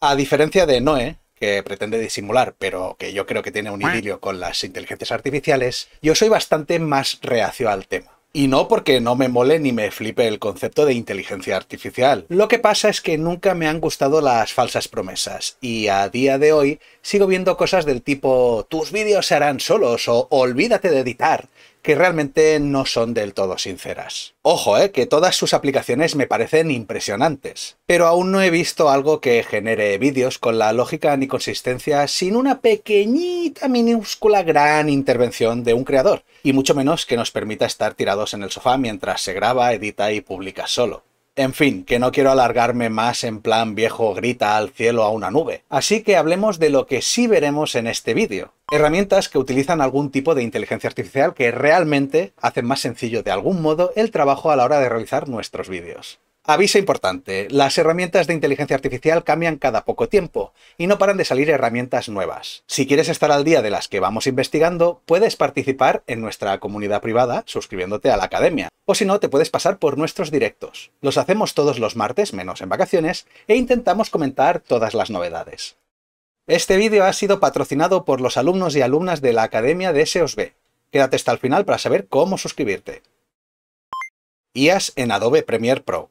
A diferencia de Noé, que pretende disimular, pero que yo creo que tiene un idilio con las inteligencias artificiales, yo soy bastante más reacio al tema. Y no porque no me mole ni me flipe el concepto de inteligencia artificial. Lo que pasa es que nunca me han gustado las falsas promesas y a día de hoy sigo viendo cosas del tipo tus vídeos se harán solos o olvídate de editar que realmente no son del todo sinceras. Ojo, eh, que todas sus aplicaciones me parecen impresionantes, pero aún no he visto algo que genere vídeos con la lógica ni consistencia sin una pequeñita, minúscula, gran intervención de un creador, y mucho menos que nos permita estar tirados en el sofá mientras se graba, edita y publica solo. En fin, que no quiero alargarme más en plan viejo grita al cielo a una nube. Así que hablemos de lo que sí veremos en este vídeo. Herramientas que utilizan algún tipo de inteligencia artificial que realmente hacen más sencillo de algún modo el trabajo a la hora de realizar nuestros vídeos. Aviso importante, las herramientas de inteligencia artificial cambian cada poco tiempo y no paran de salir herramientas nuevas. Si quieres estar al día de las que vamos investigando, puedes participar en nuestra comunidad privada suscribiéndote a la academia, o si no, te puedes pasar por nuestros directos. Los hacemos todos los martes, menos en vacaciones, e intentamos comentar todas las novedades. Este vídeo ha sido patrocinado por los alumnos y alumnas de la Academia de SOSB. Quédate hasta el final para saber cómo suscribirte. IAS en Adobe Premiere Pro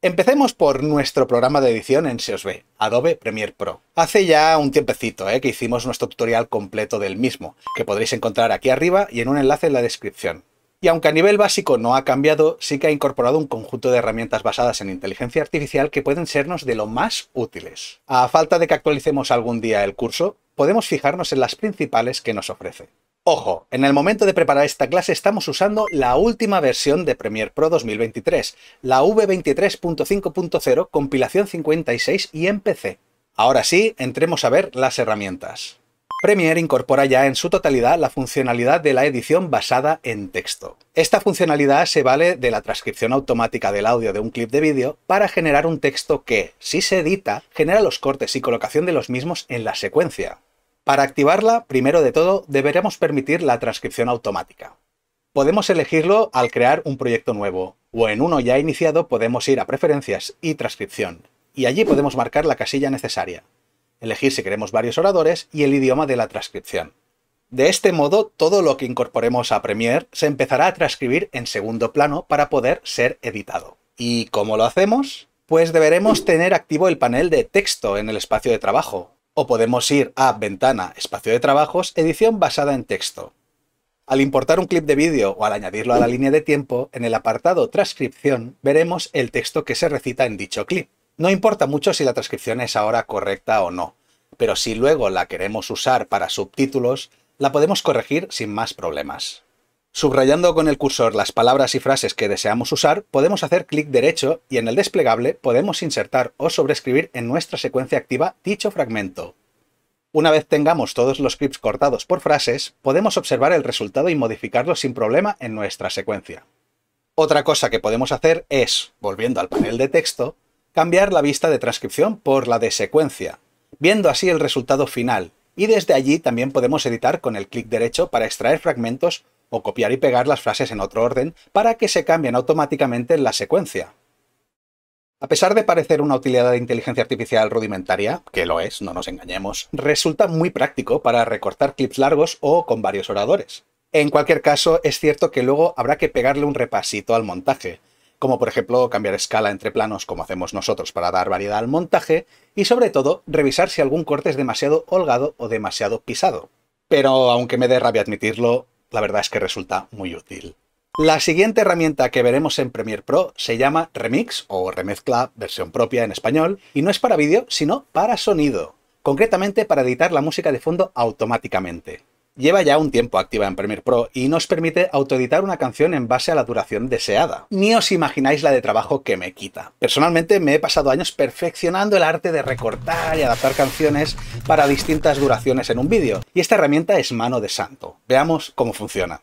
Empecemos por nuestro programa de edición en SEOSB, Adobe Premiere Pro. Hace ya un tiempecito eh, que hicimos nuestro tutorial completo del mismo, que podréis encontrar aquí arriba y en un enlace en la descripción. Y aunque a nivel básico no ha cambiado, sí que ha incorporado un conjunto de herramientas basadas en inteligencia artificial que pueden sernos de lo más útiles. A falta de que actualicemos algún día el curso, podemos fijarnos en las principales que nos ofrece. Ojo, en el momento de preparar esta clase estamos usando la última versión de Premiere Pro 2023, la V23.5.0 compilación 56 y en PC. Ahora sí, entremos a ver las herramientas. Premiere incorpora ya en su totalidad la funcionalidad de la edición basada en texto. Esta funcionalidad se vale de la transcripción automática del audio de un clip de vídeo para generar un texto que, si se edita, genera los cortes y colocación de los mismos en la secuencia. Para activarla, primero de todo, deberemos permitir la transcripción automática. Podemos elegirlo al crear un proyecto nuevo, o en uno ya iniciado podemos ir a Preferencias y Transcripción, y allí podemos marcar la casilla necesaria, elegir si queremos varios oradores y el idioma de la transcripción. De este modo, todo lo que incorporemos a Premiere se empezará a transcribir en segundo plano para poder ser editado. ¿Y cómo lo hacemos? Pues deberemos tener activo el panel de texto en el espacio de trabajo, o podemos ir a Ventana, Espacio de Trabajos, edición basada en texto. Al importar un clip de vídeo o al añadirlo a la línea de tiempo, en el apartado Transcripción veremos el texto que se recita en dicho clip. No importa mucho si la transcripción es ahora correcta o no, pero si luego la queremos usar para subtítulos, la podemos corregir sin más problemas. Subrayando con el cursor las palabras y frases que deseamos usar, podemos hacer clic derecho y en el desplegable podemos insertar o sobreescribir en nuestra secuencia activa dicho fragmento. Una vez tengamos todos los clips cortados por frases, podemos observar el resultado y modificarlo sin problema en nuestra secuencia. Otra cosa que podemos hacer es, volviendo al panel de texto, cambiar la vista de transcripción por la de secuencia, viendo así el resultado final, y desde allí también podemos editar con el clic derecho para extraer fragmentos o copiar y pegar las frases en otro orden para que se cambien automáticamente en la secuencia. A pesar de parecer una utilidad de inteligencia artificial rudimentaria, que lo es, no nos engañemos, resulta muy práctico para recortar clips largos o con varios oradores. En cualquier caso, es cierto que luego habrá que pegarle un repasito al montaje, como por ejemplo cambiar escala entre planos como hacemos nosotros para dar variedad al montaje, y sobre todo revisar si algún corte es demasiado holgado o demasiado pisado. Pero aunque me dé rabia admitirlo, la verdad es que resulta muy útil. La siguiente herramienta que veremos en Premiere Pro se llama Remix o Remezcla, versión propia en español, y no es para vídeo, sino para sonido, concretamente para editar la música de fondo automáticamente lleva ya un tiempo activa en Premiere Pro y nos permite autoeditar una canción en base a la duración deseada. Ni os imagináis la de trabajo que me quita. Personalmente me he pasado años perfeccionando el arte de recortar y adaptar canciones para distintas duraciones en un vídeo, y esta herramienta es mano de santo. Veamos cómo funciona.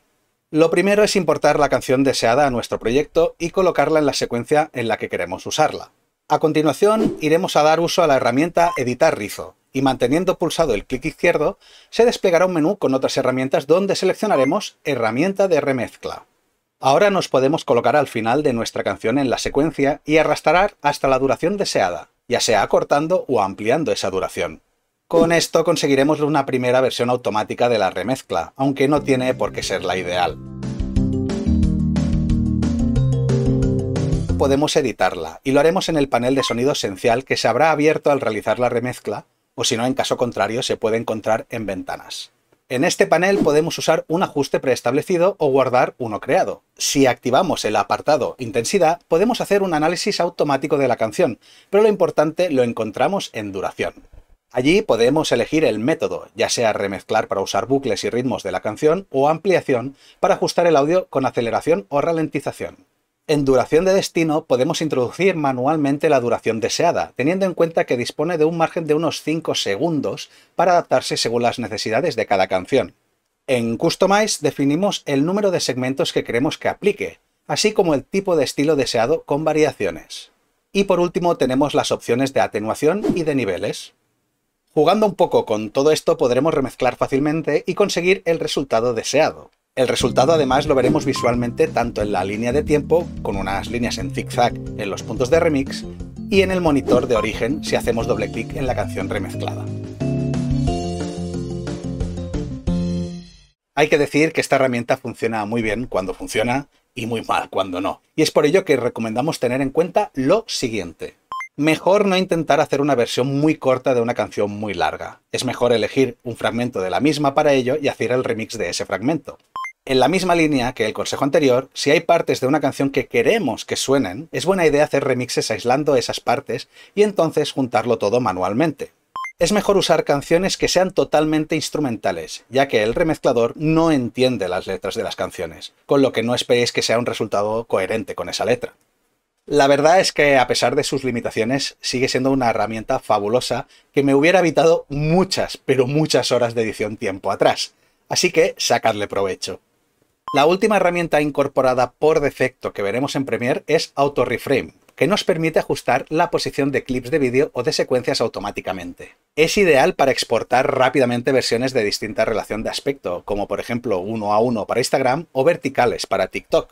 Lo primero es importar la canción deseada a nuestro proyecto y colocarla en la secuencia en la que queremos usarla. A continuación, iremos a dar uso a la herramienta Editar Rizo, y manteniendo pulsado el clic izquierdo, se desplegará un menú con otras herramientas donde seleccionaremos Herramienta de remezcla. Ahora nos podemos colocar al final de nuestra canción en la secuencia y arrastrar hasta la duración deseada, ya sea acortando o ampliando esa duración. Con esto conseguiremos una primera versión automática de la remezcla, aunque no tiene por qué ser la ideal. Podemos editarla, y lo haremos en el panel de sonido esencial que se habrá abierto al realizar la remezcla, o si no, en caso contrario, se puede encontrar en ventanas. En este panel podemos usar un ajuste preestablecido o guardar uno creado. Si activamos el apartado Intensidad, podemos hacer un análisis automático de la canción, pero lo importante lo encontramos en Duración. Allí podemos elegir el método, ya sea remezclar para usar bucles y ritmos de la canción o ampliación para ajustar el audio con aceleración o ralentización. En duración de destino podemos introducir manualmente la duración deseada, teniendo en cuenta que dispone de un margen de unos 5 segundos para adaptarse según las necesidades de cada canción. En Customize definimos el número de segmentos que queremos que aplique, así como el tipo de estilo deseado con variaciones. Y por último tenemos las opciones de atenuación y de niveles. Jugando un poco con todo esto podremos remezclar fácilmente y conseguir el resultado deseado. El resultado además lo veremos visualmente tanto en la línea de tiempo, con unas líneas en zigzag en los puntos de remix, y en el monitor de origen si hacemos doble clic en la canción remezclada. Hay que decir que esta herramienta funciona muy bien cuando funciona y muy mal cuando no. Y es por ello que recomendamos tener en cuenta lo siguiente. Mejor no intentar hacer una versión muy corta de una canción muy larga. Es mejor elegir un fragmento de la misma para ello y hacer el remix de ese fragmento. En la misma línea que el consejo anterior, si hay partes de una canción que queremos que suenen, es buena idea hacer remixes aislando esas partes y entonces juntarlo todo manualmente. Es mejor usar canciones que sean totalmente instrumentales, ya que el remezclador no entiende las letras de las canciones, con lo que no esperéis que sea un resultado coherente con esa letra. La verdad es que a pesar de sus limitaciones, sigue siendo una herramienta fabulosa que me hubiera evitado muchas, pero muchas horas de edición tiempo atrás. Así que sacadle provecho. La última herramienta incorporada por defecto que veremos en Premiere es Auto Reframe, que nos permite ajustar la posición de clips de vídeo o de secuencias automáticamente. Es ideal para exportar rápidamente versiones de distinta relación de aspecto, como por ejemplo 1 a 1 para Instagram o verticales para TikTok.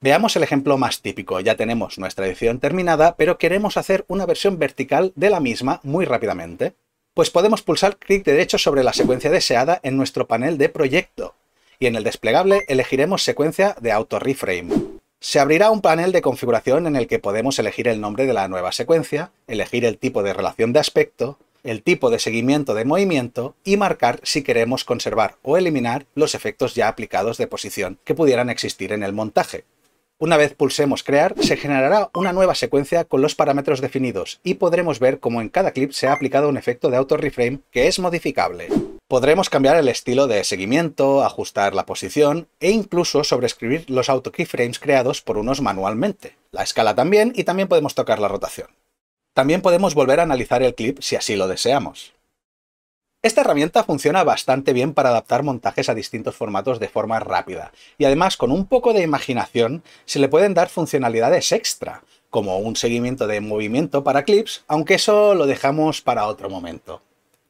Veamos el ejemplo más típico, ya tenemos nuestra edición terminada, pero queremos hacer una versión vertical de la misma muy rápidamente. Pues podemos pulsar clic derecho sobre la secuencia deseada en nuestro panel de proyecto, y en el desplegable elegiremos secuencia de auto reframe. Se abrirá un panel de configuración en el que podemos elegir el nombre de la nueva secuencia, elegir el tipo de relación de aspecto, el tipo de seguimiento de movimiento y marcar si queremos conservar o eliminar los efectos ya aplicados de posición que pudieran existir en el montaje. Una vez pulsemos crear, se generará una nueva secuencia con los parámetros definidos y podremos ver cómo en cada clip se ha aplicado un efecto de auto reframe que es modificable. Podremos cambiar el estilo de seguimiento, ajustar la posición e incluso sobrescribir los auto keyframes creados por unos manualmente. La escala también y también podemos tocar la rotación. También podemos volver a analizar el clip si así lo deseamos. Esta herramienta funciona bastante bien para adaptar montajes a distintos formatos de forma rápida, y además con un poco de imaginación se le pueden dar funcionalidades extra, como un seguimiento de movimiento para clips, aunque eso lo dejamos para otro momento.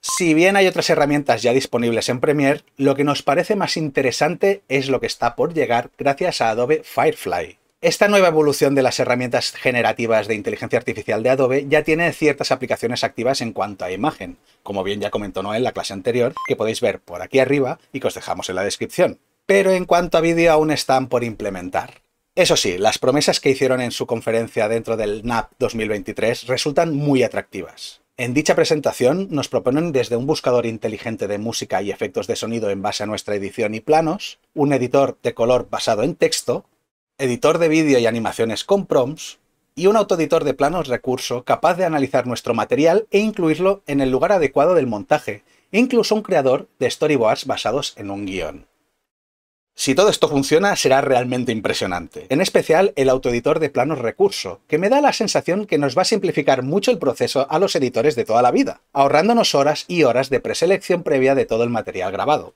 Si bien hay otras herramientas ya disponibles en Premiere, lo que nos parece más interesante es lo que está por llegar gracias a Adobe Firefly. Esta nueva evolución de las herramientas generativas de inteligencia artificial de Adobe ya tiene ciertas aplicaciones activas en cuanto a imagen, como bien ya comentó Noel en la clase anterior, que podéis ver por aquí arriba y que os dejamos en la descripción. Pero en cuanto a vídeo aún están por implementar. Eso sí, las promesas que hicieron en su conferencia dentro del NAP 2023 resultan muy atractivas. En dicha presentación nos proponen desde un buscador inteligente de música y efectos de sonido en base a nuestra edición y planos, un editor de color basado en texto, editor de vídeo y animaciones con prompts, y un autoeditor de planos recurso capaz de analizar nuestro material e incluirlo en el lugar adecuado del montaje, e incluso un creador de storyboards basados en un guión. Si todo esto funciona, será realmente impresionante. En especial el autoeditor de planos recurso, que me da la sensación que nos va a simplificar mucho el proceso a los editores de toda la vida, ahorrándonos horas y horas de preselección previa de todo el material grabado.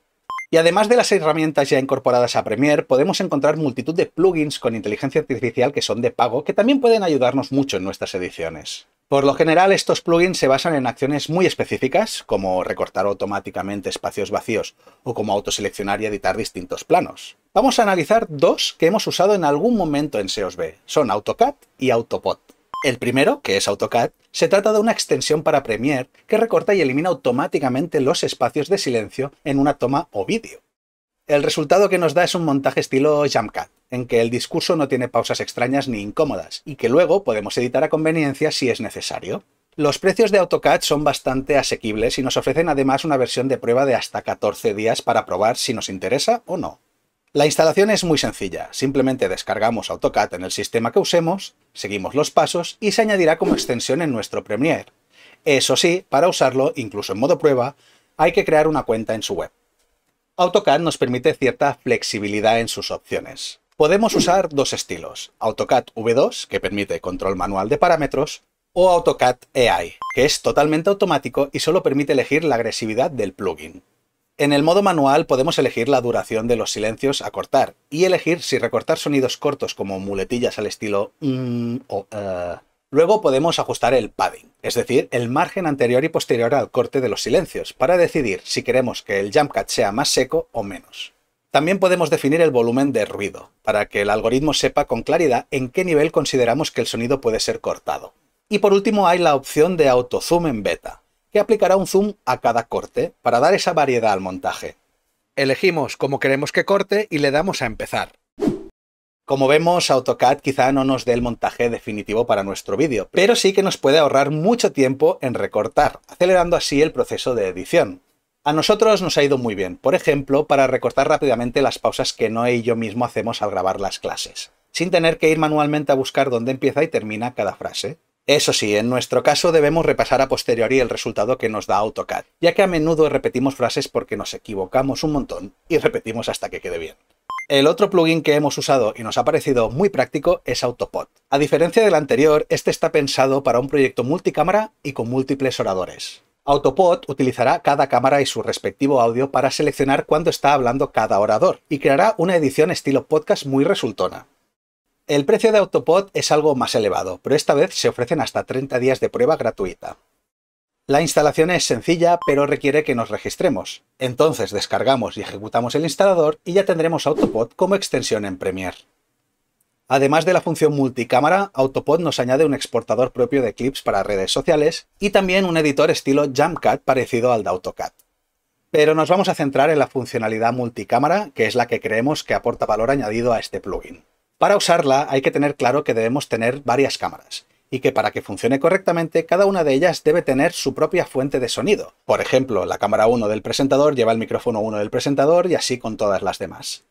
Y además de las herramientas ya incorporadas a Premiere, podemos encontrar multitud de plugins con inteligencia artificial que son de pago que también pueden ayudarnos mucho en nuestras ediciones. Por lo general, estos plugins se basan en acciones muy específicas, como recortar automáticamente espacios vacíos o como autoseleccionar y editar distintos planos. Vamos a analizar dos que hemos usado en algún momento en SEOSB. Son AutoCAD y AutoPod. El primero, que es AutoCAD, se trata de una extensión para Premiere que recorta y elimina automáticamente los espacios de silencio en una toma o vídeo. El resultado que nos da es un montaje estilo Jamcat, en que el discurso no tiene pausas extrañas ni incómodas, y que luego podemos editar a conveniencia si es necesario. Los precios de AutoCAD son bastante asequibles y nos ofrecen además una versión de prueba de hasta 14 días para probar si nos interesa o no. La instalación es muy sencilla, simplemente descargamos AutoCAD en el sistema que usemos, seguimos los pasos y se añadirá como extensión en nuestro Premiere. Eso sí, para usarlo, incluso en modo prueba, hay que crear una cuenta en su web. AutoCAD nos permite cierta flexibilidad en sus opciones. Podemos usar dos estilos, AutoCAD V2, que permite control manual de parámetros, o AutoCAD AI, que es totalmente automático y solo permite elegir la agresividad del plugin. En el modo manual podemos elegir la duración de los silencios a cortar y elegir si recortar sonidos cortos como muletillas al estilo mm, o eh, Luego podemos ajustar el padding, es decir, el margen anterior y posterior al corte de los silencios, para decidir si queremos que el jump cut sea más seco o menos. También podemos definir el volumen de ruido, para que el algoritmo sepa con claridad en qué nivel consideramos que el sonido puede ser cortado. Y por último hay la opción de autozoom en beta, que aplicará un zoom a cada corte para dar esa variedad al montaje. Elegimos cómo queremos que corte y le damos a empezar. Como vemos, AutoCAD quizá no nos dé el montaje definitivo para nuestro vídeo, pero sí que nos puede ahorrar mucho tiempo en recortar, acelerando así el proceso de edición. A nosotros nos ha ido muy bien, por ejemplo, para recortar rápidamente las pausas que Noé y yo mismo hacemos al grabar las clases, sin tener que ir manualmente a buscar dónde empieza y termina cada frase. Eso sí, en nuestro caso debemos repasar a posteriori el resultado que nos da AutoCAD, ya que a menudo repetimos frases porque nos equivocamos un montón y repetimos hasta que quede bien. El otro plugin que hemos usado y nos ha parecido muy práctico es Autopod. A diferencia del anterior, este está pensado para un proyecto multicámara y con múltiples oradores. Autopod utilizará cada cámara y su respectivo audio para seleccionar cuándo está hablando cada orador y creará una edición estilo podcast muy resultona. El precio de Autopod es algo más elevado, pero esta vez se ofrecen hasta 30 días de prueba gratuita. La instalación es sencilla, pero requiere que nos registremos. Entonces descargamos y ejecutamos el instalador y ya tendremos Autopod como extensión en Premiere. Además de la función multicámara, Autopod nos añade un exportador propio de clips para redes sociales y también un editor estilo JumpCut parecido al de AutoCAD. Pero nos vamos a centrar en la funcionalidad multicámara, que es la que creemos que aporta valor añadido a este plugin. Para usarla hay que tener claro que debemos tener varias cámaras, y que para que funcione correctamente cada una de ellas debe tener su propia fuente de sonido. Por ejemplo, la cámara 1 del presentador lleva el micrófono 1 del presentador y así con todas las demás.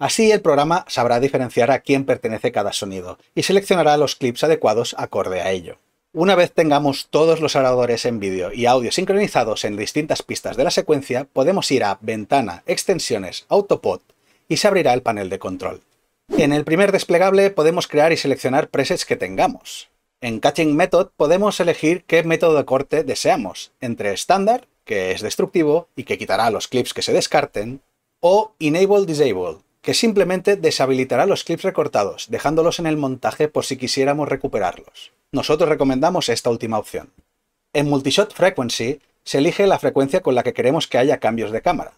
Así el programa sabrá diferenciar a quién pertenece cada sonido y seleccionará los clips adecuados acorde a ello. Una vez tengamos todos los oradores en vídeo y audio sincronizados en distintas pistas de la secuencia, podemos ir a Ventana, Extensiones, Autopod y se abrirá el panel de control. En el primer desplegable podemos crear y seleccionar presets que tengamos. En Catching Method podemos elegir qué método de corte deseamos, entre Standard, que es destructivo y que quitará los clips que se descarten, o Enable Disable, que simplemente deshabilitará los clips recortados, dejándolos en el montaje por si quisiéramos recuperarlos. Nosotros recomendamos esta última opción. En Multishot Frequency se elige la frecuencia con la que queremos que haya cambios de cámara.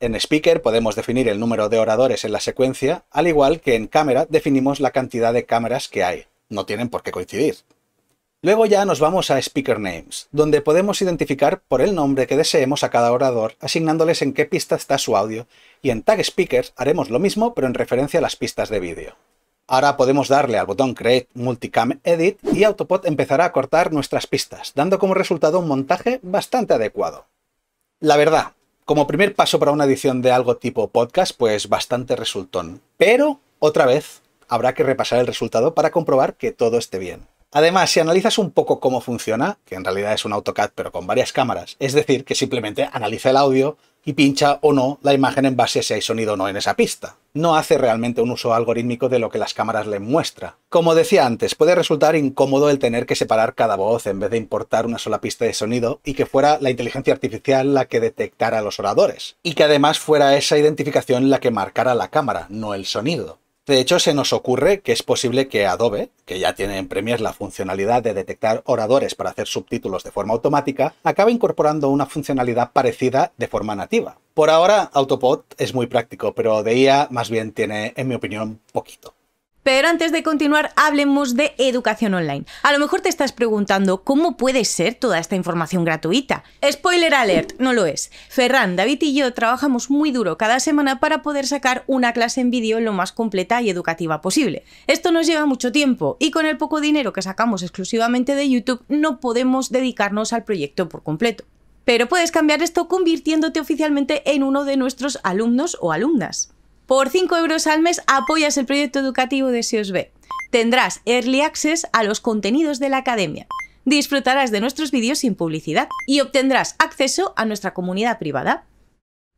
En Speaker podemos definir el número de oradores en la secuencia, al igual que en Cámara definimos la cantidad de cámaras que hay, no tienen por qué coincidir. Luego ya nos vamos a Speaker Names, donde podemos identificar por el nombre que deseemos a cada orador, asignándoles en qué pista está su audio, y en Tag Speakers haremos lo mismo pero en referencia a las pistas de vídeo. Ahora podemos darle al botón Create Multicam Edit y Autopod empezará a cortar nuestras pistas, dando como resultado un montaje bastante adecuado. La verdad, como primer paso para una edición de algo tipo podcast, pues bastante resultón. Pero, otra vez, habrá que repasar el resultado para comprobar que todo esté bien. Además, si analizas un poco cómo funciona, que en realidad es un AutoCAD pero con varias cámaras, es decir, que simplemente analiza el audio y pincha o no la imagen en base a si hay sonido o no en esa pista. No hace realmente un uso algorítmico de lo que las cámaras le muestra. Como decía antes, puede resultar incómodo el tener que separar cada voz en vez de importar una sola pista de sonido y que fuera la inteligencia artificial la que detectara a los oradores. Y que además fuera esa identificación la que marcara la cámara, no el sonido. De hecho, se nos ocurre que es posible que Adobe, que ya tiene en Premiere la funcionalidad de detectar oradores para hacer subtítulos de forma automática, acabe incorporando una funcionalidad parecida de forma nativa. Por ahora, Autopod es muy práctico, pero de IA más bien tiene, en mi opinión, poquito. Pero antes de continuar, hablemos de educación online. A lo mejor te estás preguntando cómo puede ser toda esta información gratuita. Spoiler alert, no lo es. Ferran, David y yo trabajamos muy duro cada semana para poder sacar una clase en vídeo lo más completa y educativa posible. Esto nos lleva mucho tiempo y con el poco dinero que sacamos exclusivamente de YouTube no podemos dedicarnos al proyecto por completo. Pero puedes cambiar esto convirtiéndote oficialmente en uno de nuestros alumnos o alumnas. Por 5 euros al mes apoyas el proyecto educativo de SEOSB. Tendrás early access a los contenidos de la academia. Disfrutarás de nuestros vídeos sin publicidad y obtendrás acceso a nuestra comunidad privada.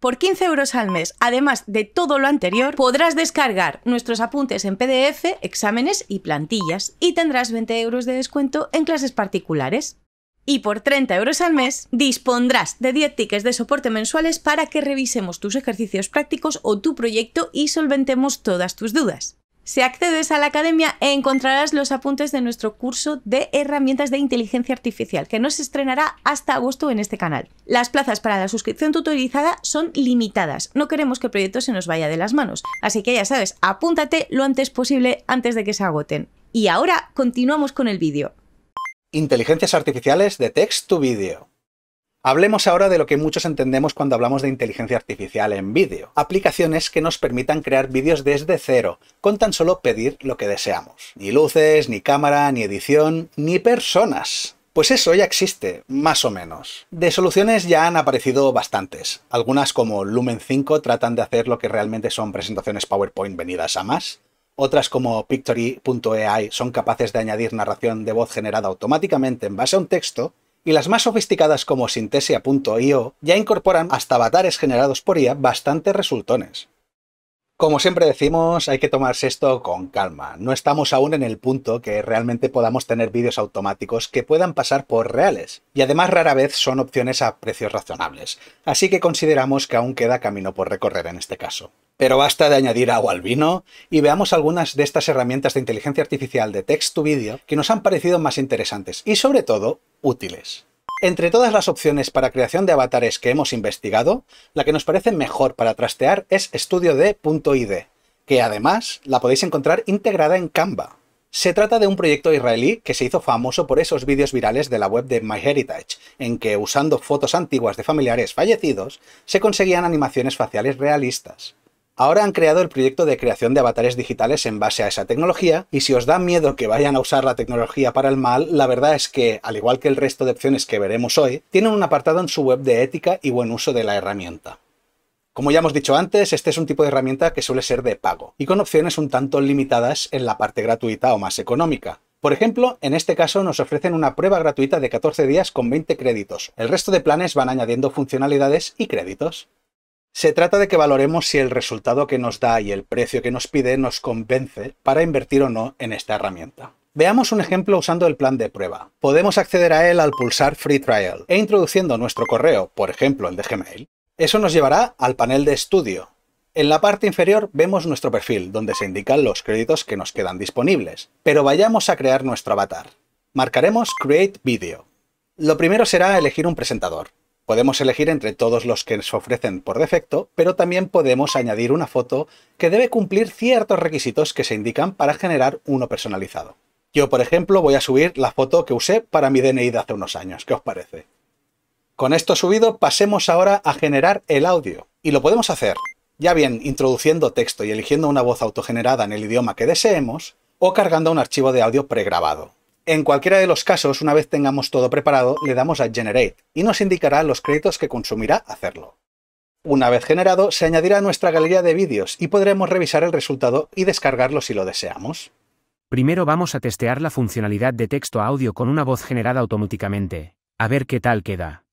Por 15 euros al mes, además de todo lo anterior, podrás descargar nuestros apuntes en PDF, exámenes y plantillas y tendrás 20 euros de descuento en clases particulares y por 30 euros al mes dispondrás de 10 tickets de soporte mensuales para que revisemos tus ejercicios prácticos o tu proyecto y solventemos todas tus dudas. Si accedes a la academia encontrarás los apuntes de nuestro curso de herramientas de inteligencia artificial que no se estrenará hasta agosto en este canal. Las plazas para la suscripción tutorizada son limitadas, no queremos que el proyecto se nos vaya de las manos, así que ya sabes, apúntate lo antes posible antes de que se agoten. Y ahora continuamos con el vídeo. Inteligencias artificiales de text to video. Hablemos ahora de lo que muchos entendemos cuando hablamos de inteligencia artificial en vídeo. Aplicaciones que nos permitan crear vídeos desde cero, con tan solo pedir lo que deseamos. Ni luces, ni cámara, ni edición, ni personas. Pues eso ya existe, más o menos. De soluciones ya han aparecido bastantes. Algunas como Lumen 5 tratan de hacer lo que realmente son presentaciones PowerPoint venidas a más. Otras como Pictory.ai e son capaces de añadir narración de voz generada automáticamente en base a un texto, y las más sofisticadas como Synthesia.io ya incorporan hasta avatares generados por IA bastante resultones. Como siempre decimos, hay que tomarse esto con calma. No estamos aún en el punto que realmente podamos tener vídeos automáticos que puedan pasar por reales. Y además rara vez son opciones a precios razonables. Así que consideramos que aún queda camino por recorrer en este caso. Pero basta de añadir agua al vino y veamos algunas de estas herramientas de inteligencia artificial de text to video que nos han parecido más interesantes y sobre todo útiles. Entre todas las opciones para creación de avatares que hemos investigado, la que nos parece mejor para trastear es StudioD.id, que además la podéis encontrar integrada en Canva. Se trata de un proyecto israelí que se hizo famoso por esos vídeos virales de la web de MyHeritage, en que usando fotos antiguas de familiares fallecidos se conseguían animaciones faciales realistas. Ahora han creado el proyecto de creación de avatares digitales en base a esa tecnología, y si os da miedo que vayan a usar la tecnología para el mal, la verdad es que, al igual que el resto de opciones que veremos hoy, tienen un apartado en su web de ética y buen uso de la herramienta. Como ya hemos dicho antes, este es un tipo de herramienta que suele ser de pago, y con opciones un tanto limitadas en la parte gratuita o más económica, por ejemplo, en este caso nos ofrecen una prueba gratuita de 14 días con 20 créditos. El resto de planes van añadiendo funcionalidades y créditos. Se trata de que valoremos si el resultado que nos da y el precio que nos pide nos convence para invertir o no en esta herramienta. Veamos un ejemplo usando el plan de prueba. Podemos acceder a él al pulsar Free Trial e introduciendo nuestro correo, por ejemplo el de Gmail. Eso nos llevará al panel de estudio. En la parte inferior vemos nuestro perfil, donde se indican los créditos que nos quedan disponibles. Pero vayamos a crear nuestro avatar. Marcaremos Create Video. Lo primero será elegir un presentador. Podemos elegir entre todos los que se ofrecen por defecto, pero también podemos añadir una foto que debe cumplir ciertos requisitos que se indican para generar uno personalizado. Yo, por ejemplo, voy a subir la foto que usé para mi DNI de hace unos años. ¿Qué os parece? Con esto subido, pasemos ahora a generar el audio. Y lo podemos hacer, ya bien introduciendo texto y eligiendo una voz autogenerada en el idioma que deseemos, o cargando un archivo de audio pregrabado. En cualquiera de los casos, una vez tengamos todo preparado, le damos a Generate y nos indicará los créditos que consumirá hacerlo. Una vez generado, se añadirá a nuestra galería de vídeos y podremos revisar el resultado y descargarlo si lo deseamos. Primero vamos a testear la funcionalidad de texto a audio con una voz generada automáticamente, a ver qué tal queda.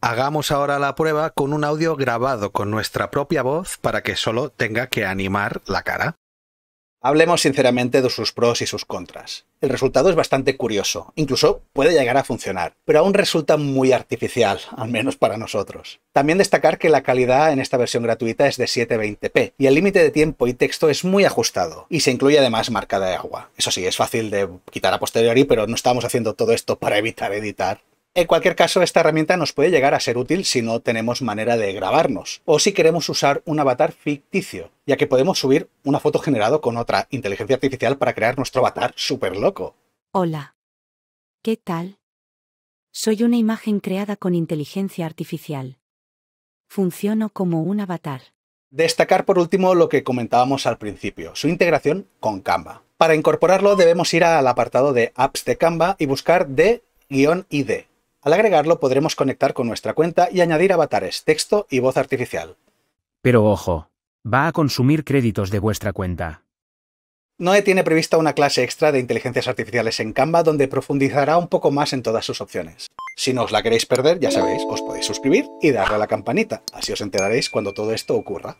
Hagamos ahora la prueba con un audio grabado con nuestra propia voz para que solo tenga que animar la cara. Hablemos sinceramente de sus pros y sus contras. El resultado es bastante curioso, incluso puede llegar a funcionar, pero aún resulta muy artificial, al menos para nosotros. También destacar que la calidad en esta versión gratuita es de 720p y el límite de tiempo y texto es muy ajustado y se incluye además marca de agua. Eso sí, es fácil de quitar a posteriori, pero no estamos haciendo todo esto para evitar editar en cualquier caso, esta herramienta nos puede llegar a ser útil si no tenemos manera de grabarnos o si queremos usar un avatar ficticio, ya que podemos subir una foto generado con otra inteligencia artificial para crear nuestro avatar súper loco. Hola. ¿Qué tal? Soy una imagen creada con inteligencia artificial. Funciono como un avatar. Destacar por último lo que comentábamos al principio, su integración con Canva. Para incorporarlo debemos ir al apartado de apps de Canva y buscar D-ID al agregarlo podremos conectar con nuestra cuenta y añadir avatares, texto y voz artificial. Pero ojo, va a consumir créditos de vuestra cuenta. Noe tiene prevista una clase extra de inteligencias artificiales en Canva donde profundizará un poco más en todas sus opciones. Si no os la queréis perder, ya sabéis, os podéis suscribir y darle a la campanita, así os enteraréis cuando todo esto ocurra.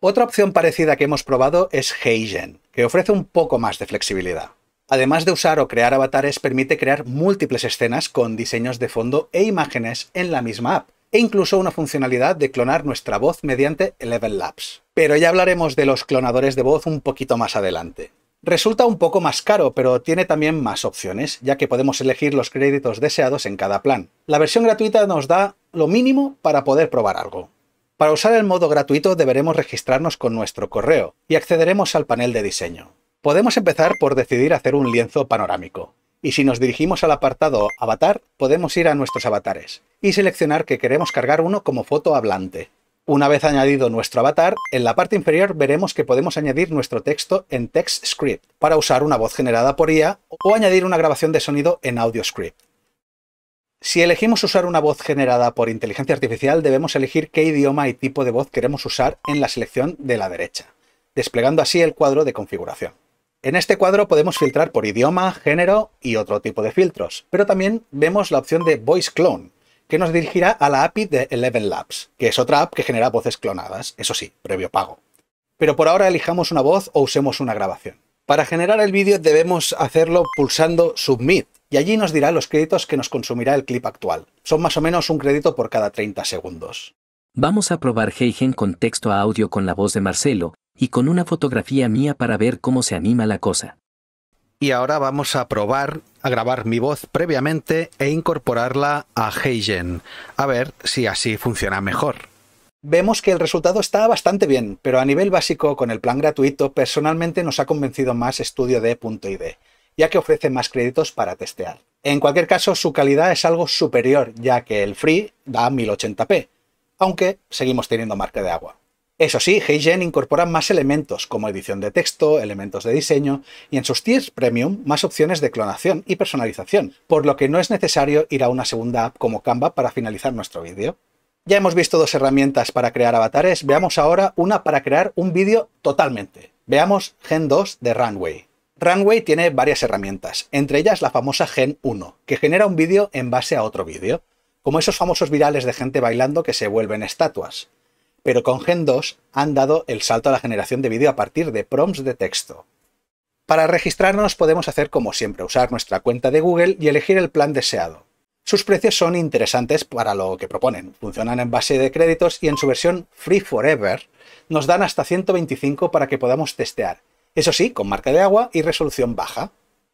Otra opción parecida que hemos probado es HeyGen, que ofrece un poco más de flexibilidad. Además de usar o crear avatares, permite crear múltiples escenas con diseños de fondo e imágenes en la misma app, e incluso una funcionalidad de clonar nuestra voz mediante Level Labs. Pero ya hablaremos de los clonadores de voz un poquito más adelante. Resulta un poco más caro, pero tiene también más opciones, ya que podemos elegir los créditos deseados en cada plan. La versión gratuita nos da lo mínimo para poder probar algo. Para usar el modo gratuito deberemos registrarnos con nuestro correo y accederemos al panel de diseño. Podemos empezar por decidir hacer un lienzo panorámico. Y si nos dirigimos al apartado Avatar, podemos ir a nuestros avatares y seleccionar que queremos cargar uno como foto hablante. Una vez añadido nuestro avatar, en la parte inferior veremos que podemos añadir nuestro texto en TextScript para usar una voz generada por IA o añadir una grabación de sonido en AudioScript. Si elegimos usar una voz generada por inteligencia artificial, debemos elegir qué idioma y tipo de voz queremos usar en la selección de la derecha, desplegando así el cuadro de configuración. En este cuadro podemos filtrar por idioma, género y otro tipo de filtros, pero también vemos la opción de Voice Clone, que nos dirigirá a la API de Eleven Labs, que es otra app que genera voces clonadas, eso sí, previo pago. Pero por ahora elijamos una voz o usemos una grabación. Para generar el vídeo debemos hacerlo pulsando Submit, y allí nos dirá los créditos que nos consumirá el clip actual. Son más o menos un crédito por cada 30 segundos. Vamos a probar Heigen con texto a audio con la voz de Marcelo, y con una fotografía mía para ver cómo se anima la cosa. Y ahora vamos a probar a grabar mi voz previamente e incorporarla a Heijen, a ver si así funciona mejor. Vemos que el resultado está bastante bien, pero a nivel básico, con el plan gratuito, personalmente nos ha convencido más StudioD.id, ya que ofrece más créditos para testear. En cualquier caso, su calidad es algo superior, ya que el free da 1080p, aunque seguimos teniendo marca de agua. Eso sí, Heijen incorpora más elementos, como edición de texto, elementos de diseño, y en sus tiers premium más opciones de clonación y personalización, por lo que no es necesario ir a una segunda app como Canva para finalizar nuestro vídeo. Ya hemos visto dos herramientas para crear avatares, veamos ahora una para crear un vídeo totalmente. Veamos Gen 2 de Runway. Runway tiene varias herramientas, entre ellas la famosa Gen 1, que genera un vídeo en base a otro vídeo, como esos famosos virales de gente bailando que se vuelven estatuas pero con Gen 2 han dado el salto a la generación de vídeo a partir de prompts de texto. Para registrarnos podemos hacer como siempre, usar nuestra cuenta de Google y elegir el plan deseado. Sus precios son interesantes para lo que proponen. Funcionan en base de créditos y en su versión Free Forever nos dan hasta 125 para que podamos testear. Eso sí, con marca de agua y resolución baja.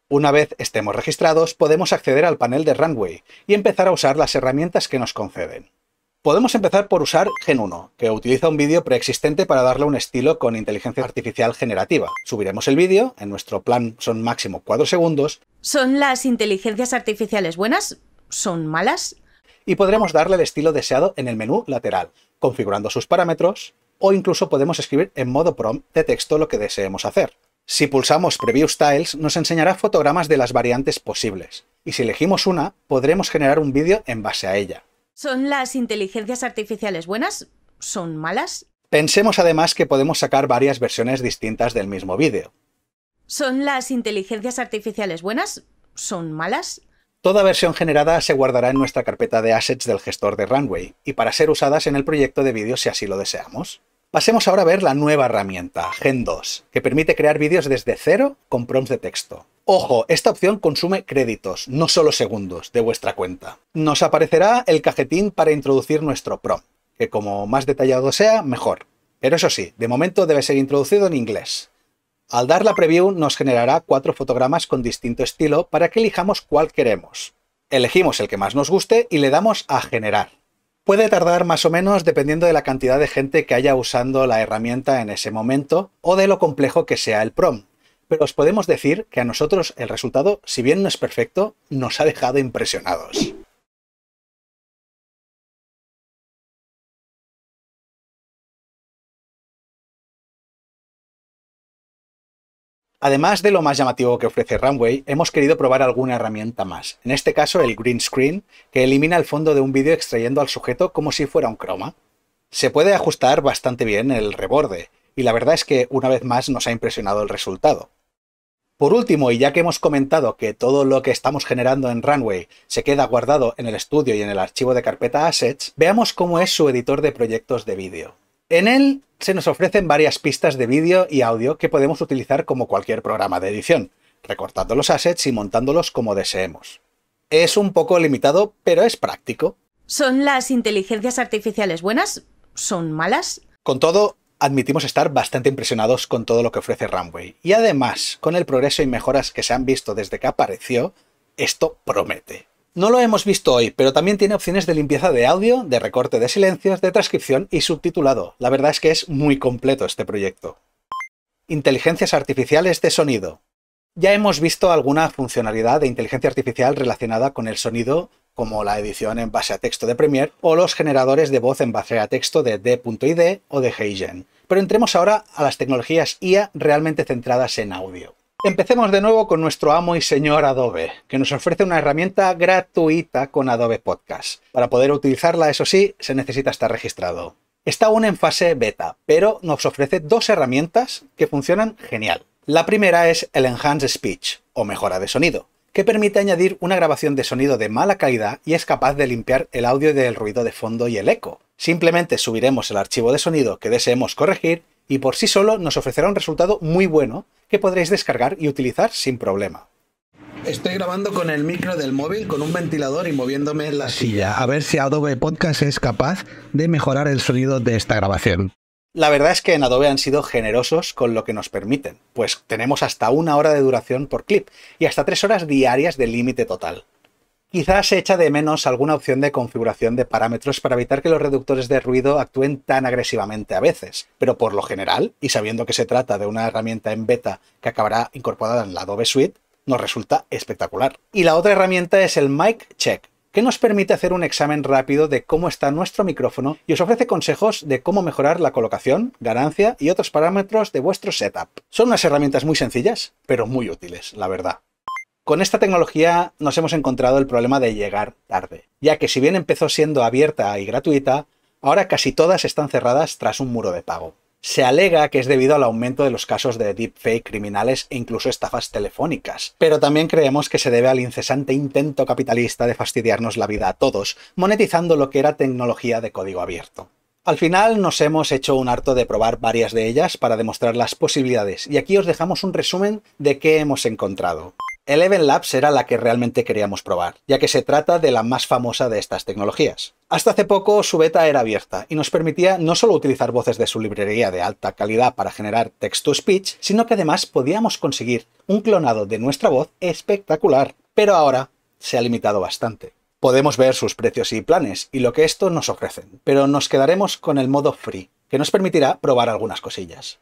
Una vez estemos registrados, podemos acceder al panel de Runway y empezar a usar las herramientas que nos conceden. Podemos empezar por usar Gen 1, que utiliza un vídeo preexistente para darle un estilo con inteligencia artificial generativa. Subiremos el vídeo, en nuestro plan son máximo 4 segundos. ¿Son las inteligencias artificiales buenas? ¿Son malas? Y podremos darle el estilo deseado en el menú lateral, configurando sus parámetros, o incluso podemos escribir en modo prompt de texto lo que deseemos hacer. Si pulsamos Preview Styles, nos enseñará fotogramas de las variantes posibles, y si elegimos una, podremos generar un vídeo en base a ella. ¿Son las inteligencias artificiales buenas? ¿Son malas? Pensemos además que podemos sacar varias versiones distintas del mismo vídeo. ¿Son las inteligencias artificiales buenas? ¿Son malas? Toda versión generada se guardará en nuestra carpeta de assets del gestor de Runway y para ser usadas en el proyecto de vídeo si así lo deseamos. Pasemos ahora a ver la nueva herramienta, Gen 2, que permite crear vídeos desde cero con prompts de texto. Ojo, esta opción consume créditos, no solo segundos, de vuestra cuenta. Nos aparecerá el cajetín para introducir nuestro PROM, que como más detallado sea, mejor. Pero eso sí, de momento debe ser introducido en inglés. Al dar la preview nos generará cuatro fotogramas con distinto estilo para que elijamos cuál queremos. Elegimos el que más nos guste y le damos a generar. Puede tardar más o menos dependiendo de la cantidad de gente que haya usando la herramienta en ese momento o de lo complejo que sea el PROM pero os podemos decir que a nosotros el resultado, si bien no es perfecto, nos ha dejado impresionados. Además de lo más llamativo que ofrece Runway, hemos querido probar alguna herramienta más, en este caso el green screen, que elimina el fondo de un vídeo extrayendo al sujeto como si fuera un croma. Se puede ajustar bastante bien el reborde, y la verdad es que una vez más nos ha impresionado el resultado. Por último, y ya que hemos comentado que todo lo que estamos generando en Runway se queda guardado en el estudio y en el archivo de carpeta Assets, veamos cómo es su editor de proyectos de vídeo. En él se nos ofrecen varias pistas de vídeo y audio que podemos utilizar como cualquier programa de edición, recortando los assets y montándolos como deseemos. Es un poco limitado, pero es práctico. ¿Son las inteligencias artificiales buenas? ¿Son malas? Con todo, admitimos estar bastante impresionados con todo lo que ofrece Runway. Y además, con el progreso y mejoras que se han visto desde que apareció, esto promete. No lo hemos visto hoy, pero también tiene opciones de limpieza de audio, de recorte de silencios, de transcripción y subtitulado. La verdad es que es muy completo este proyecto. Inteligencias artificiales de sonido. Ya hemos visto alguna funcionalidad de inteligencia artificial relacionada con el sonido como la edición en base a texto de Premiere o los generadores de voz en base a texto de D.id o de Heygen. Pero entremos ahora a las tecnologías IA realmente centradas en audio. Empecemos de nuevo con nuestro amo y señor Adobe, que nos ofrece una herramienta gratuita con Adobe Podcast. Para poder utilizarla, eso sí, se necesita estar registrado. Está aún en fase beta, pero nos ofrece dos herramientas que funcionan genial. La primera es el Enhanced Speech, o mejora de sonido, que permite añadir una grabación de sonido de mala calidad y es capaz de limpiar el audio del ruido de fondo y el eco. Simplemente subiremos el archivo de sonido que deseemos corregir y por sí solo nos ofrecerá un resultado muy bueno que podréis descargar y utilizar sin problema. Estoy grabando con el micro del móvil, con un ventilador y moviéndome en la silla. A ver si Adobe Podcast es capaz de mejorar el sonido de esta grabación. La verdad es que en Adobe han sido generosos con lo que nos permiten, pues tenemos hasta una hora de duración por clip y hasta tres horas diarias de límite total. Quizás se echa de menos alguna opción de configuración de parámetros para evitar que los reductores de ruido actúen tan agresivamente a veces, pero por lo general, y sabiendo que se trata de una herramienta en beta que acabará incorporada en la Adobe Suite, nos resulta espectacular. Y la otra herramienta es el Mic Check, que nos permite hacer un examen rápido de cómo está nuestro micrófono y os ofrece consejos de cómo mejorar la colocación, ganancia y otros parámetros de vuestro setup. Son unas herramientas muy sencillas, pero muy útiles, la verdad. Con esta tecnología nos hemos encontrado el problema de llegar tarde, ya que si bien empezó siendo abierta y gratuita, ahora casi todas están cerradas tras un muro de pago. Se alega que es debido al aumento de los casos de deepfake criminales e incluso estafas telefónicas, pero también creemos que se debe al incesante intento capitalista de fastidiarnos la vida a todos, monetizando lo que era tecnología de código abierto. Al final nos hemos hecho un harto de probar varias de ellas para demostrar las posibilidades y aquí os dejamos un resumen de qué hemos encontrado. Eleven Labs era la que realmente queríamos probar, ya que se trata de la más famosa de estas tecnologías. Hasta hace poco su beta era abierta y nos permitía no solo utilizar voces de su librería de alta calidad para generar text-to-speech, sino que además podíamos conseguir un clonado de nuestra voz espectacular. Pero ahora se ha limitado bastante. Podemos ver sus precios y planes y lo que esto nos ofrecen, pero nos quedaremos con el modo free, que nos permitirá probar algunas cosillas.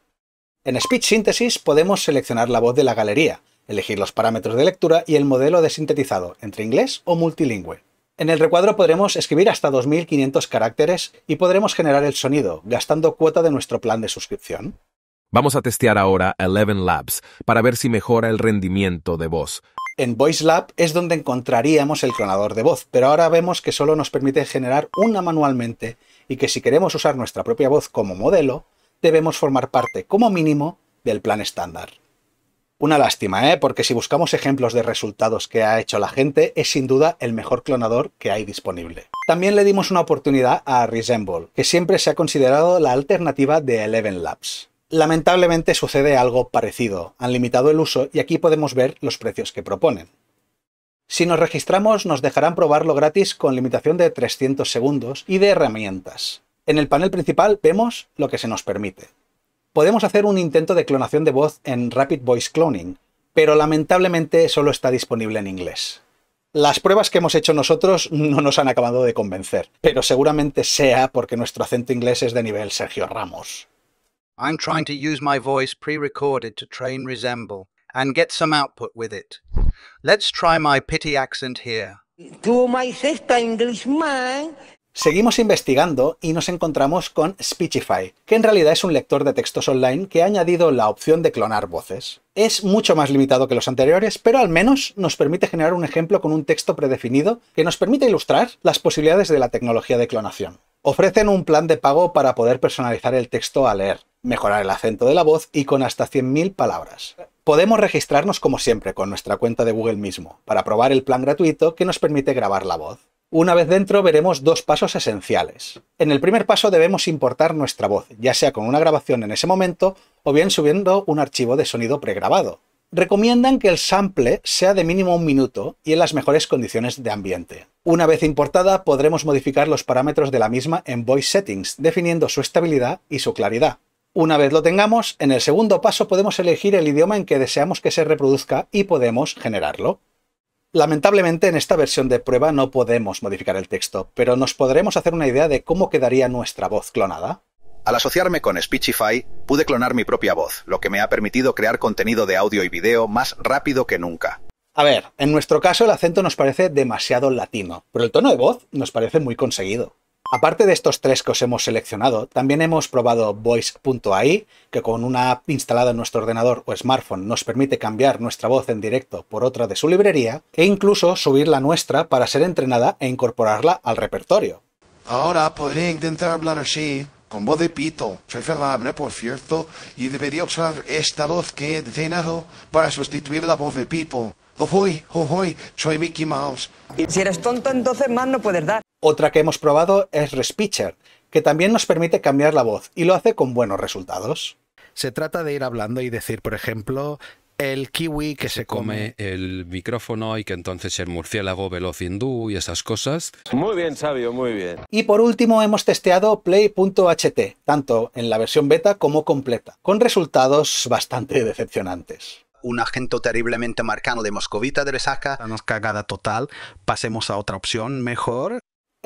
En Speech Synthesis podemos seleccionar la voz de la galería, elegir los parámetros de lectura y el modelo de sintetizado, entre inglés o multilingüe. En el recuadro podremos escribir hasta 2.500 caracteres y podremos generar el sonido, gastando cuota de nuestro plan de suscripción. Vamos a testear ahora 11 Labs para ver si mejora el rendimiento de voz. En Voice Lab es donde encontraríamos el clonador de voz, pero ahora vemos que solo nos permite generar una manualmente y que si queremos usar nuestra propia voz como modelo, debemos formar parte, como mínimo, del plan estándar. Una lástima, ¿eh? porque si buscamos ejemplos de resultados que ha hecho la gente, es sin duda el mejor clonador que hay disponible. También le dimos una oportunidad a Resemble, que siempre se ha considerado la alternativa de Eleven Labs. Lamentablemente sucede algo parecido, han limitado el uso y aquí podemos ver los precios que proponen. Si nos registramos nos dejarán probarlo gratis con limitación de 300 segundos y de herramientas. En el panel principal vemos lo que se nos permite podemos hacer un intento de clonación de voz en Rapid Voice Cloning, pero lamentablemente solo está disponible en inglés. Las pruebas que hemos hecho nosotros no nos han acabado de convencer, pero seguramente sea porque nuestro acento inglés es de nivel Sergio Ramos. I'm trying to use my voice pre-recorded to train resemble and get some output with it. Let's try my pity accent here. my Seguimos investigando y nos encontramos con Speechify, que en realidad es un lector de textos online que ha añadido la opción de clonar voces. Es mucho más limitado que los anteriores, pero al menos nos permite generar un ejemplo con un texto predefinido que nos permite ilustrar las posibilidades de la tecnología de clonación. Ofrecen un plan de pago para poder personalizar el texto a leer, mejorar el acento de la voz y con hasta 100.000 palabras. Podemos registrarnos como siempre con nuestra cuenta de Google mismo, para probar el plan gratuito que nos permite grabar la voz. Una vez dentro veremos dos pasos esenciales. En el primer paso debemos importar nuestra voz, ya sea con una grabación en ese momento o bien subiendo un archivo de sonido pregrabado. Recomiendan que el sample sea de mínimo un minuto y en las mejores condiciones de ambiente. Una vez importada podremos modificar los parámetros de la misma en Voice Settings, definiendo su estabilidad y su claridad. Una vez lo tengamos, en el segundo paso podemos elegir el idioma en que deseamos que se reproduzca y podemos generarlo. Lamentablemente en esta versión de prueba no podemos modificar el texto, pero nos podremos hacer una idea de cómo quedaría nuestra voz clonada. Al asociarme con Speechify, pude clonar mi propia voz, lo que me ha permitido crear contenido de audio y video más rápido que nunca. A ver, en nuestro caso el acento nos parece demasiado latino, pero el tono de voz nos parece muy conseguido. Aparte de estos tres que os hemos seleccionado, también hemos probado Voice.ai, que con una app instalada en nuestro ordenador o smartphone nos permite cambiar nuestra voz en directo por otra de su librería, e incluso subir la nuestra para ser entrenada e incorporarla al repertorio. Ahora podría intentar hablar así, con voz de pito. Soy favorable, por cierto, y debería usar esta voz que he entrenado para sustituir la voz de pito. Ojoy, ojoy, soy Mickey Mouse. Si eres tonto, entonces más no puedes dar. Otra que hemos probado es Respeecher, que también nos permite cambiar la voz y lo hace con buenos resultados. Se trata de ir hablando y decir, por ejemplo, el kiwi que se, come, el micrófono y que entonces el murciélago veloz hindú y esas cosas. Muy bien, sabio, muy bien. Y por último hemos testeado play.ht, tanto en la versión beta como completa, con resultados bastante decepcionantes. Un agente terriblemente marcano de Moscovita de resaca. Nos cagada total. Pasemos a otra opción mejor.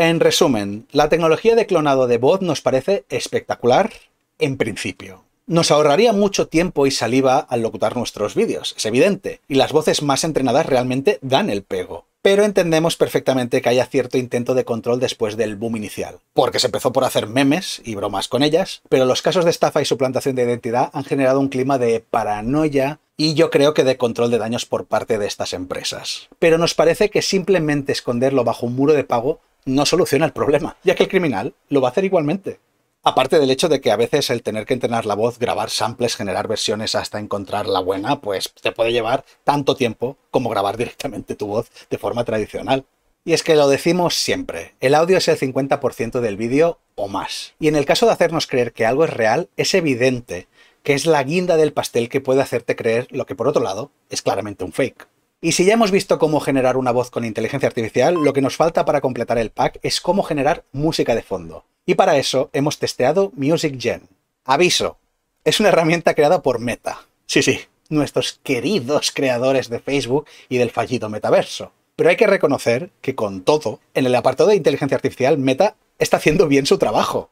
En resumen, la tecnología de clonado de voz nos parece espectacular en principio. Nos ahorraría mucho tiempo y saliva al locutar nuestros vídeos, es evidente, y las voces más entrenadas realmente dan el pego. Pero entendemos perfectamente que haya cierto intento de control después del boom inicial, porque se empezó por hacer memes y bromas con ellas, pero los casos de estafa y suplantación de identidad han generado un clima de paranoia y yo creo que de control de daños por parte de estas empresas. Pero nos parece que simplemente esconderlo bajo un muro de pago no soluciona el problema, ya que el criminal lo va a hacer igualmente. Aparte del hecho de que a veces el tener que entrenar la voz, grabar samples, generar versiones hasta encontrar la buena, pues te puede llevar tanto tiempo como grabar directamente tu voz de forma tradicional. Y es que lo decimos siempre, el audio es el 50% del vídeo o más. Y en el caso de hacernos creer que algo es real, es evidente que es la guinda del pastel que puede hacerte creer lo que por otro lado es claramente un fake. Y si ya hemos visto cómo generar una voz con inteligencia artificial, lo que nos falta para completar el pack es cómo generar música de fondo. Y para eso hemos testeado Music Gen. Aviso, es una herramienta creada por Meta. Sí, sí, nuestros queridos creadores de Facebook y del fallido metaverso. Pero hay que reconocer que con todo, en el apartado de inteligencia artificial, Meta está haciendo bien su trabajo.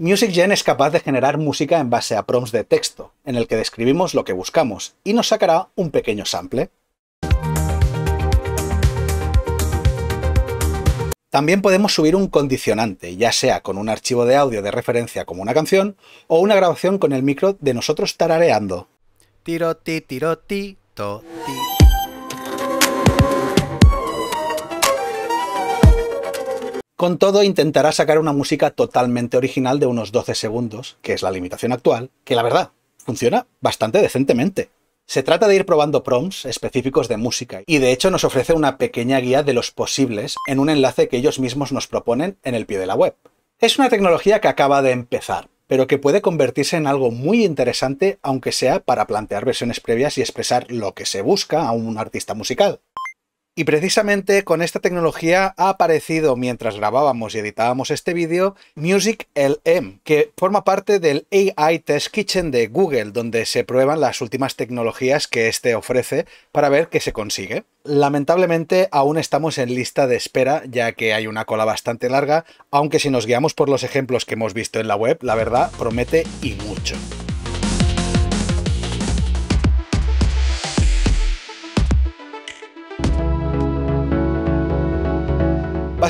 MusicGen es capaz de generar música en base a prompts de texto, en el que describimos lo que buscamos, y nos sacará un pequeño sample. También podemos subir un condicionante, ya sea con un archivo de audio de referencia como una canción, o una grabación con el micro de nosotros tarareando. Con todo, intentará sacar una música totalmente original de unos 12 segundos, que es la limitación actual, que la verdad, funciona bastante decentemente. Se trata de ir probando prompts específicos de música, y de hecho nos ofrece una pequeña guía de los posibles en un enlace que ellos mismos nos proponen en el pie de la web. Es una tecnología que acaba de empezar, pero que puede convertirse en algo muy interesante, aunque sea para plantear versiones previas y expresar lo que se busca a un artista musical. Y precisamente con esta tecnología ha aparecido mientras grabábamos y editábamos este vídeo Music LM, que forma parte del AI Test Kitchen de Google, donde se prueban las últimas tecnologías que este ofrece para ver qué se consigue. Lamentablemente aún estamos en lista de espera ya que hay una cola bastante larga, aunque si nos guiamos por los ejemplos que hemos visto en la web, la verdad promete y mucho.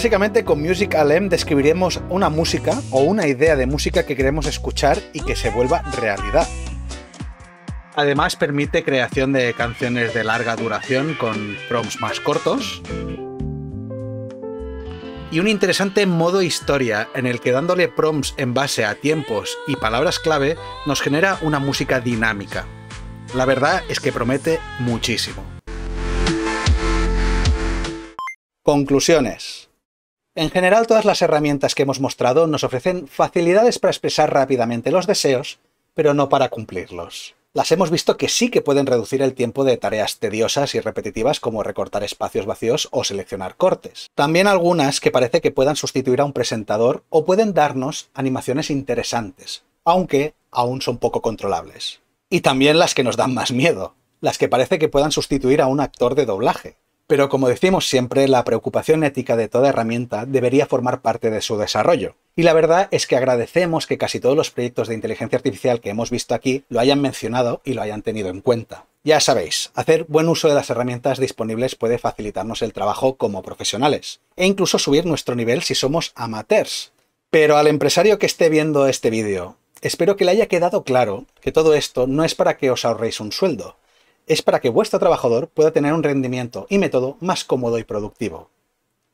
Básicamente con Music Alem describiremos una música o una idea de música que queremos escuchar y que se vuelva realidad. Además permite creación de canciones de larga duración con prompts más cortos. Y un interesante modo historia en el que dándole prompts en base a tiempos y palabras clave nos genera una música dinámica. La verdad es que promete muchísimo. Conclusiones. En general, todas las herramientas que hemos mostrado nos ofrecen facilidades para expresar rápidamente los deseos, pero no para cumplirlos. Las hemos visto que sí que pueden reducir el tiempo de tareas tediosas y repetitivas como recortar espacios vacíos o seleccionar cortes. También algunas que parece que puedan sustituir a un presentador o pueden darnos animaciones interesantes, aunque aún son poco controlables. Y también las que nos dan más miedo, las que parece que puedan sustituir a un actor de doblaje, pero como decimos siempre, la preocupación ética de toda herramienta debería formar parte de su desarrollo. Y la verdad es que agradecemos que casi todos los proyectos de inteligencia artificial que hemos visto aquí lo hayan mencionado y lo hayan tenido en cuenta. Ya sabéis, hacer buen uso de las herramientas disponibles puede facilitarnos el trabajo como profesionales, e incluso subir nuestro nivel si somos amateurs. Pero al empresario que esté viendo este vídeo, espero que le haya quedado claro que todo esto no es para que os ahorréis un sueldo, es para que vuestro trabajador pueda tener un rendimiento y método más cómodo y productivo.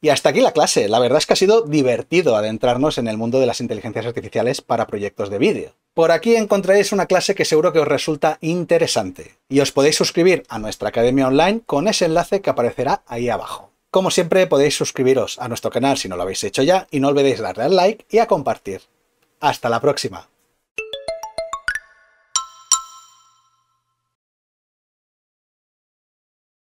Y hasta aquí la clase. La verdad es que ha sido divertido adentrarnos en el mundo de las inteligencias artificiales para proyectos de vídeo. Por aquí encontraréis una clase que seguro que os resulta interesante. Y os podéis suscribir a nuestra academia online con ese enlace que aparecerá ahí abajo. Como siempre podéis suscribiros a nuestro canal si no lo habéis hecho ya y no olvidéis darle al like y a compartir. Hasta la próxima.